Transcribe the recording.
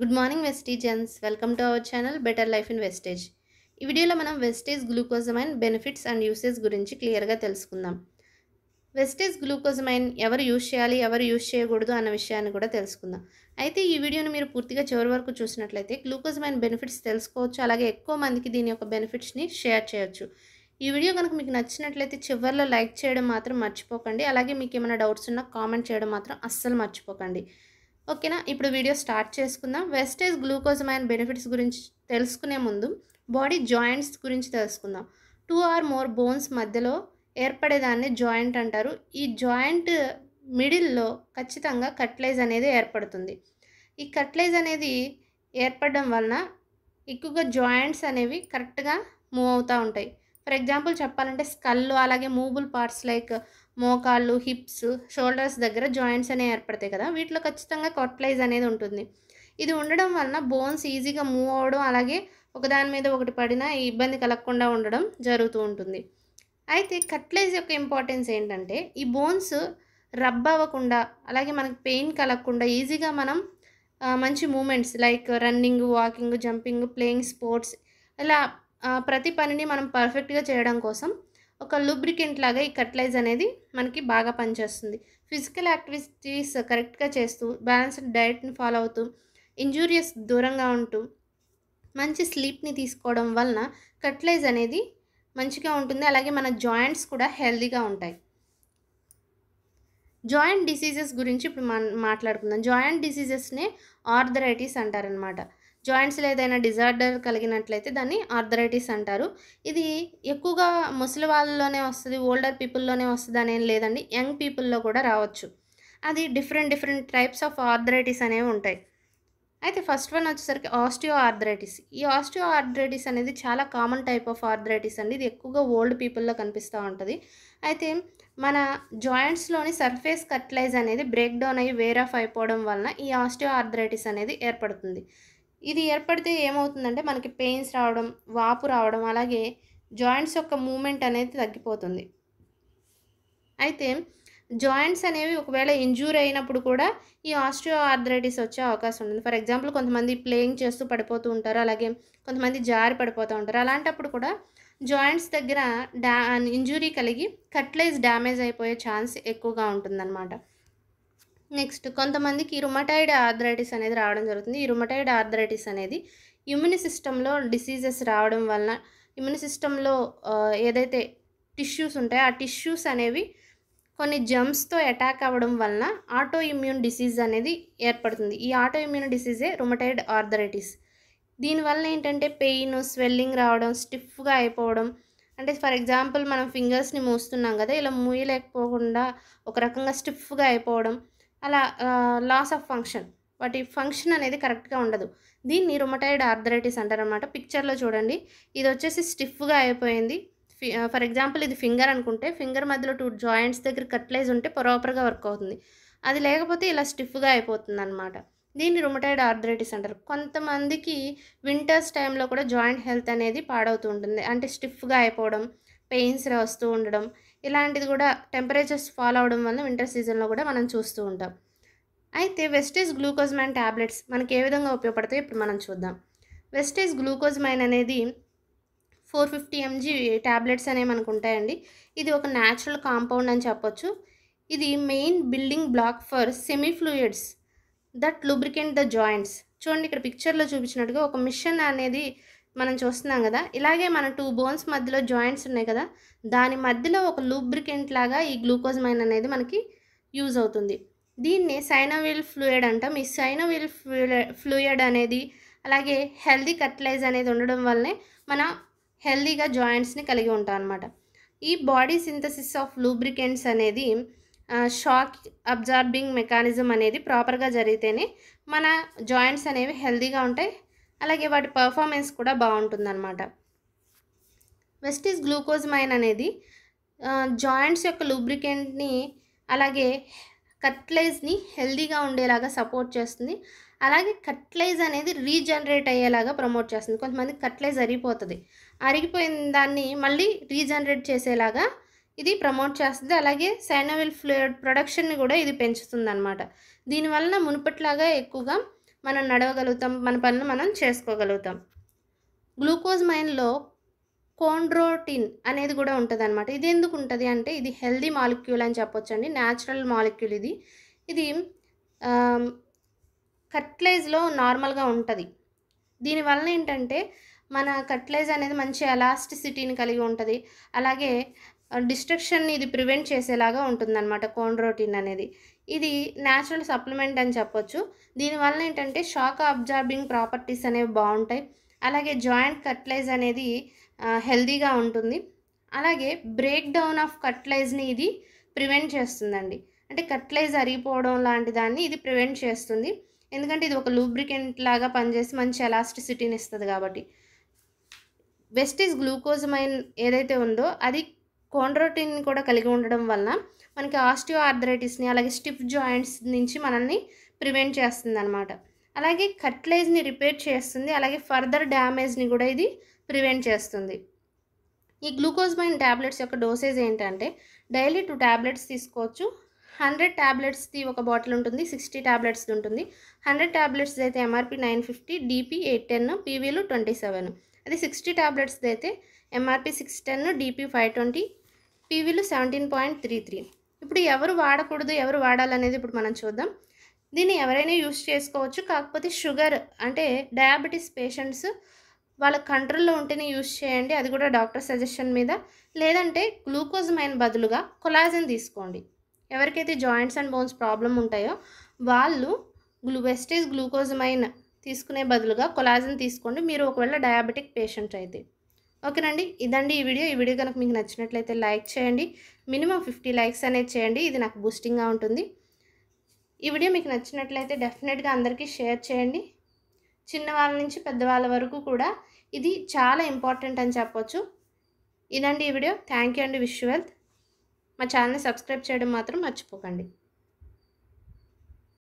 good morning gents welcome to our channel better life in Vestige ఈ వీడియోలో మనం Vestige glucosamine benefits and usage గురించి క్లియర్గా తెలుసుకుందాం వెస్టేజ్ గ్లూకోజమైన్ ఎవరు యూజ్ చేయాలి ఎవరు యూజ్ చేయకూడదు అన్న విషయాన్ని కూడా తెలుసుకుందాం అయితే ఈ వీడియోను మీరు పూర్తిగా చివరి వరకు చూసినట్లయితే గ్లూకోజమైన్ బెనిఫిట్స్ తెలుసుకోవచ్చు అలాగే ఎక్కువ మందికి దీని యొక్క బెనిఫిట్స్ని షేర్ చేయొచ్చు ఈ వీడియో కనుక మీకు నచ్చినట్లయితే చివరిలో లైక్ చేయడం మాత్రం మర్చిపోకండి అలాగే మీకు ఏమైనా డౌట్స్ ఉన్నా కామెంట్ చేయడం మాత్రం అస్సలు మర్చిపోకండి ఓకేనా ఇప్పుడు వీడియో స్టార్ట్ చేసుకుందాం వెస్టేజ్ గ్లూకోజ్ అండ్ బెనిఫిట్స్ గురించి తెలుసుకునే ముందు బాడీ జాయింట్స్ గురించి తెలుసుకుందాం టూ ఆర్ మోర్ బోన్స్ మధ్యలో ఏర్పడేదాన్ని జాయింట్ అంటారు ఈ జాయింట్ మిడిల్లో ఖచ్చితంగా కట్లైజ్ అనేది ఏర్పడుతుంది ఈ కట్లైజ్ అనేది ఏర్పడడం వలన ఎక్కువగా జాయింట్స్ అనేవి కరెక్ట్గా మూవ్ అవుతూ ఉంటాయి ఫర్ ఎగ్జాంపుల్ చెప్పాలంటే స్కల్ అలాగే మూబుల్ పార్ట్స్ లైక్ మోకాళ్ళు హిప్స్ షోల్డర్స్ దగ్గర జాయింట్స్ అనేవి ఏర్పడతాయి కదా వీటిలో ఖచ్చితంగా కొట్లైజ్ అనేది ఉంటుంది ఇది ఉండడం వలన బోన్స్ ఈజీగా మూవ్ అవ్వడం అలాగే ఒకదాని మీద ఒకటి పడినా ఇబ్బంది కలగకుండా ఉండడం జరుగుతూ ఉంటుంది అయితే కట్లైజ్ యొక్క ఇంపార్టెన్స్ ఏంటంటే ఈ బోన్స్ రబ్ అవ్వకుండా అలాగే మనకి పెయిన్ కలగకుండా ఈజీగా మనం మంచి movements like running walking jumping playing sports ఇలా ప్రతి పనిని మనం పర్ఫెక్ట్గా చేయడం కోసం ఒక లూబ్రికెంట్ లాగా ఈ కట్లైజ్ అనేది మనకి బాగా పనిచేస్తుంది ఫిజికల్ యాక్టివిటీస్ కరెక్ట్గా చేస్తూ బ్యాలెన్స్డ్ డైట్ని ఫాలో అవుతూ ఇంజూరియస్ దూరంగా ఉంటూ మంచి స్లీప్ని తీసుకోవడం వలన కట్లైజ్ అనేది మంచిగా ఉంటుంది అలాగే మన జాయింట్స్ కూడా హెల్దీగా ఉంటాయి జాయింట్ డిసీజెస్ గురించి ఇప్పుడు మా మాట్లాడుకుందాం జాయింట్ డిసీజెస్నే ఆర్థరైటిస్ అంటారనమాట జాయింట్స్లో ఏదైనా డిజార్డర్ కలిగినట్లయితే దాన్ని ఆర్థరైటిస్ అంటారు ఇది ఎక్కువగా ముసలి వాళ్ళలోనే వస్తుంది ఓల్డర్ పీపుల్లోనే వస్తుంది అనేం లేదండి యంగ్ పీపుల్లో కూడా రావచ్చు అది different different types of arthritis అనేవి ఉంటాయి అయితే ఫస్ట్ వన్ వచ్చేసరికి ఆస్టియో ఆర్థరైటిస్ ఈ ఆస్టియో ఆర్థరైటిస్ అనేది చాలా కామన్ టైప్ ఆఫ్ ఆర్థరైటిస్ అండి ఇది ఎక్కువగా ఓల్డ్ పీపుల్లో కనిపిస్తూ ఉంటుంది అయితే మన జాయింట్స్లోని సర్ఫేస్ కట్లైజ్ అనేది బ్రేక్ డౌన్ అయ్యి వేర్ ఆఫ్ అయిపోవడం వలన ఈ ఆస్టియో ఆర్థరైటిస్ అనేది ఏర్పడుతుంది ఇది ఏర్పడితే ఏమవుతుందంటే మనకి పెయిన్స్ రావడం వాపు రావడం అలాగే జాయింట్స్ యొక్క మూమెంట్ అనేది తగ్గిపోతుంది అయితే జాయింట్స్ అనేవి ఒకవేళ ఇంజ్యూర్ అయినప్పుడు కూడా ఈ ఆస్ట్రియో ఆర్థరైటిస్ వచ్చే అవకాశం ఉంటుంది ఫర్ ఎగ్జాంపుల్ కొంతమంది ప్లేయింగ్ చేస్తూ పడిపోతూ ఉంటారు అలాగే కొంతమంది జారి పడిపోతూ ఉంటారు అలాంటప్పుడు కూడా జాయింట్స్ దగ్గర డా ఇంజురీ కలిగి కట్లైజ్ డ్యామేజ్ అయిపోయే ఛాన్స్ ఎక్కువగా ఉంటుందన్నమాట నెక్స్ట్ కొంతమందికి రుమటాయిడ్ ఆర్థరైటిస్ అనేది రావడం జరుగుతుంది ఈ రుమటాయిడ్ ఆర్థరైటిస్ అనేది ఇమ్యూన్ సిస్టంలో డిసీజెస్ రావడం వలన ఇమ్యూన్ సిస్టంలో ఏదైతే టిష్యూస్ ఉంటాయో ఆ టిష్యూస్ అనేవి కొన్ని జమ్స్తో అటాక్ అవ్వడం వలన ఆటో ఇమ్యూన్ డిసీజ్ అనేది ఏర్పడుతుంది ఈ ఆటో ఇమ్యూన్ డిసీజే రుమటైడ్ ఆర్థరైటిస్ దీనివల్ల ఏంటంటే పెయిన్ స్వెల్లింగ్ రావడం స్టిఫ్గా అయిపోవడం అంటే ఫర్ ఎగ్జాంపుల్ మనం ఫింగర్స్ని మూస్తున్నాం కదా ఇలా మూయలేకపోకుండా ఒక రకంగా స్టిఫ్గా అయిపోవడం అలా లాస్ ఆఫ్ ఫంక్షన్ వాటి ఫంక్షన్ అనేది కరెక్ట్గా ఉండదు దీన్ని రొమటైడ్ ఆర్థరైటిస్ అంటారనమాట పిక్చర్లో చూడండి ఇది వచ్చేసి స్టిఫ్గా అయిపోయింది ఫర్ ఎగ్జాంపుల్ ఇది ఫింగర్ అనుకుంటే ఫింగర్ మధ్యలో టూ జాయింట్స్ దగ్గర కట్లైజ్ ఉంటే ప్రాపర్గా వర్క్ అవుతుంది అది లేకపోతే ఇలా స్టిఫ్గా అయిపోతుంది అనమాట దీన్ని రుమటైడ్ ఆర్థరైటిస్ అంటారు కొంతమందికి వింటర్స్ టైంలో కూడా జాయింట్ హెల్త్ అనేది పాడవుతూ ఉంటుంది అంటే స్టిఫ్గా అయిపోవడం పెయిన్స్ వస్తూ ఉండడం ఇలాంటిది కూడా టెంపరేచర్స్ ఫాలో అవడం వల్ల వింటర్ సీజన్లో కూడా మనం చూస్తూ ఉంటాం అయితే వెస్టేజ్ గ్లూకోజ్మైన్ ట్యాబ్లెట్స్ మనకి ఏ విధంగా ఉపయోగపడతాయో ఇప్పుడు మనం చూద్దాం వెస్టేజ్ గ్లూకోజ్మైన్ అనేది ఫోర్ ఫిఫ్టీ ఎంజీ ట్యాబ్లెట్స్ అనేవి మనకు ఉంటాయండి ఇది ఒక న్యాచురల్ కాంపౌండ్ అని చెప్పొచ్చు ఇది main building block for semi fluids that lubricant the joints చూడండి ఇక్కడ పిక్చర్లో చూపించినట్టుగా ఒక మిషన్ అనేది మనం చూస్తున్నాం కదా ఇలాగే మన టూ బోన్స్ మధ్యలో జాయింట్స్ ఉన్నాయి కదా దాని మధ్యలో ఒక లూబ్రికెంట్ లాగా ఈ గ్లూకోజ్ మైన్ అనేది మనకి యూజ్ అవుతుంది దీన్ని సైనోవిల్ ఫ్లూయిడ్ అంటాం ఈ సైనోవిల్ ఫ్లూయిడ్ అనేది అలాగే హెల్దీ కర్టిలైజ్ అనేది ఉండడం వల్లనే మన హెల్దీగా జాయింట్స్ని కలిగి ఉంటాం అనమాట ఈ బాడీ సింథసిస్ ఆఫ్ లూబ్రికెంట్స్ అనేది షాక్ అబ్జార్బింగ్ మెకానిజం అనేది ప్రాపర్గా జరిగితేనే మన జాయింట్స్ అనేవి హెల్దీగా ఉంటాయి అలాగే వాటి పర్ఫార్మెన్స్ కూడా బాగుంటుందన్నమాట వెస్టిస్ గ్లూకోజ్ మైన్ అనేది జాయింట్స్ యొక్క లూబ్రికెంట్ని అలాగే కట్లైజ్ని హెల్దీగా ఉండేలాగా సపోర్ట్ చేస్తుంది అలాగే కట్లైజ్ అనేది రీజనరేట్ అయ్యేలాగా ప్రమోట్ చేస్తుంది కొంతమంది కట్లైజ్ అరిగిపోతుంది అరిగిపోయిన దాన్ని మళ్ళీ రీజనరేట్ చేసేలాగా ఇది ప్రమోట్ చేస్తుంది అలాగే సైనోవిల్ ఫ్లూయిడ్ ప్రొడక్షన్ని కూడా ఇది పెంచుతుంది అనమాట దీనివలన మునుపట్లాగా ఎక్కువగా మనం నడవగలుగుతాం మన పనులు మనం చేసుకోగలుగుతాం గ్లూకోజ్ మైన్లో కోండ్రోటిన్ అనేది కూడా ఉంటుంది అనమాట ఇది ఎందుకు ఉంటుంది అంటే ఇది హెల్దీ మాలిక్యూల్ అని చెప్పొచ్చండి న్యాచురల్ మాలిక్యూల్ ఇది ఇది కట్లైజ్లో నార్మల్గా ఉంటుంది దీనివల్ల ఏంటంటే మన కట్లైజ్ అనేది మంచి ఎలాస్టిసిటీని కలిగి ఉంటుంది అలాగే డిస్ట్రక్షన్ని ఇది ప్రివెంట్ చేసేలాగా ఉంటుందన్నమాట కోండ్రోటిన్ అనేది ఇది న్యాచురల్ సప్లిమెంట్ అని చెప్పొచ్చు దీనివల్ల ఏంటంటే షాక్ అబ్జార్బింగ్ ప్రాపర్టీస్ అనేవి బాగుంటాయి అలాగే జాయింట్ కట్లైజ్ అనేది హెల్దీగా ఉంటుంది అలాగే బ్రేక్ డౌన్ ఆఫ్ కట్లైజ్ని ఇది ప్రివెంట్ చేస్తుందండి అంటే కట్లైజ్ అరిగిపోవడం లాంటి దాన్ని ఇది ప్రివెంట్ చేస్తుంది ఎందుకంటే ఇది ఒక లూబ్రికెంట్ లాగా పనిచేసి మంచి ఎలాస్టిసిటీని ఇస్తుంది కాబట్టి వెస్టిస్ గ్లూకోజమైన్ ఏదైతే ఉందో అది కోండ్రోటిన్ కూడా కలిగి ఉండడం వల్ల మనకి ఆస్టియో ఆర్థరైటిస్ని అలాగే స్టిఫ్ జాయింట్స్ నుంచి మనల్ని ప్రివెంట్ చేస్తుంది అనమాట అలాగే కట్లైజ్ని రిపేర్ చేస్తుంది అలాగే ఫర్దర్ డ్యామేజ్ని కూడా ఇది ప్రివెంట్ చేస్తుంది ఈ గ్లూకోజ్ బైన్ ట్యాబ్లెట్స్ యొక్క డోసేజ్ ఏంటంటే డైలీ టూ ట్యాబ్లెట్స్ తీసుకోవచ్చు హండ్రెడ్ ట్యాబ్లెట్స్ది ఒక బాటిల్ ఉంటుంది సిక్స్టీ ట్యాబ్లెట్స్ది ఉంటుంది హండ్రెడ్ ట్యాబ్లెట్స్ అయితే MRP nine fifty DP eight ten పీవీలు ట్వంటీ సెవెన్ అది సిక్స్టీ ట్యాబ్లెట్స్ది అయితే MRP six ten DP five twenty టీవీలు సెవెంటీన్ పాయింట్ త్రీ త్రీ ఇప్పుడు ఎవరు వాడకూడదు ఎవరు వాడాలనేది ఇప్పుడు మనం చూద్దాం దీన్ని ఎవరైనా యూస్ చేసుకోవచ్చు కాకపోతే షుగర్ అంటే డయాబెటీస్ పేషెంట్స్ వాళ్ళ కంట్రోల్లో ఉంటేనే యూస్ చేయండి అది కూడా డాక్టర్ సజెషన్ మీద లేదంటే గ్లూకోజ్ మైన్ బదులుగా కొలాజన్ తీసుకోండి ఎవరికైతే జాయింట్స్ అండ్ బోన్స్ ప్రాబ్లం ఉంటాయో వాళ్ళు గ్లూ వెస్టేజ్ గ్లూకోజ్ మైన్ తీసుకునే బదులుగా కొలాజన్ తీసుకోండి మీరు ఒకవేళ డయాబెటిక్ పేషెంట్ అయితే ఓకేనండి ఇదండి ఈ వీడియో ఈ వీడియో కనుక మీకు నచ్చినట్లయితే లైక్ చేయండి మినిమం ఫిఫ్టీ లైక్స్ అనేది చేయండి ఇది నాకు బూస్టింగ్గా ఉంటుంది ఈ వీడియో మీకు నచ్చినట్లయితే డెఫినెట్గా అందరికీ షేర్ చేయండి చిన్నవాళ్ళ నుంచి పెద్దవాళ్ళ వరకు కూడా ఇది చాలా ఇంపార్టెంట్ అని చెప్పొచ్చు ఇదండి ఈ వీడియో థ్యాంక్ యూ అండి విష్ వెల్త్ మా ఛానల్ని సబ్స్క్రైబ్ చేయడం మాత్రం మర్చిపోకండి